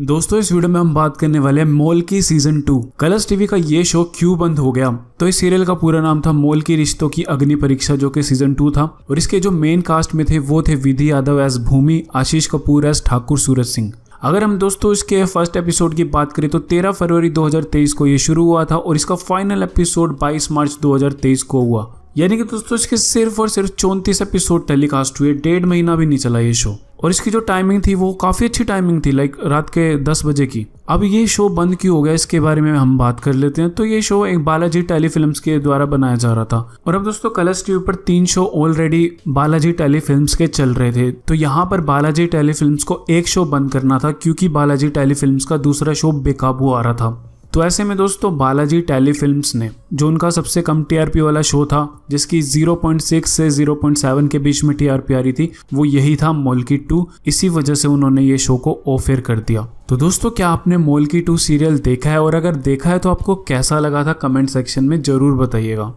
दोस्तों इस वीडियो में हम बात करने वाले हैं मोल की सीजन टू कलर्स टीवी का ये शो क्यों बंद हो गया तो इस सीरियल का पूरा नाम था मोल की रिश्तों की अग्नि परीक्षा जो कि सीजन टू था और इसके जो मेन कास्ट में थे वो थे विधि यादव एस भूमि आशीष कपूर एस ठाकुर सूरज सिंह अगर हम दोस्तों इसके फर्स्ट एपिसोड की बात करें तो 13 फरवरी 2023 को ये शुरू हुआ था और इसका फाइनल एपिसोड 22 मार्च 2023 को हुआ यानी कि दोस्तों इसके सिर्फ और सिर्फ चौंतीस एपिसोड टेलीकास्ट हुए डेढ़ महीना भी नहीं चला ये शो और इसकी जो टाइमिंग थी वो काफ़ी अच्छी टाइमिंग थी लाइक रात के दस बजे की अब ये शो बंद क्यों हो गया इसके बारे में हम बात कर लेते हैं तो ये शो एक बालाजी टेली फिल्म के द्वारा बनाया जा रहा था और अब दोस्तों कलर्स टीवी पर तीन show already Balaji tele film के चल रहे थे तो यहाँ पर बालाजी टेली फिल्म को एक शो बंद करना था क्योंकि बालाजी टेली फिल्म का दूसरा शो बेकाबू आ रहा था तो ऐसे में दोस्तों बालाजी टैली फिल्म्स ने जो उनका सबसे कम टीआरपी वाला शो था जिसकी 0.6 से 0.7 के बीच में टीआरपी आ रही थी वो यही था मोलकी टू इसी वजह से उन्होंने ये शो को ऑफेयर कर दिया तो दोस्तों क्या आपने मोलकी टू सीरियल देखा है और अगर देखा है तो आपको कैसा लगा था कमेंट सेक्शन में जरूर बताइएगा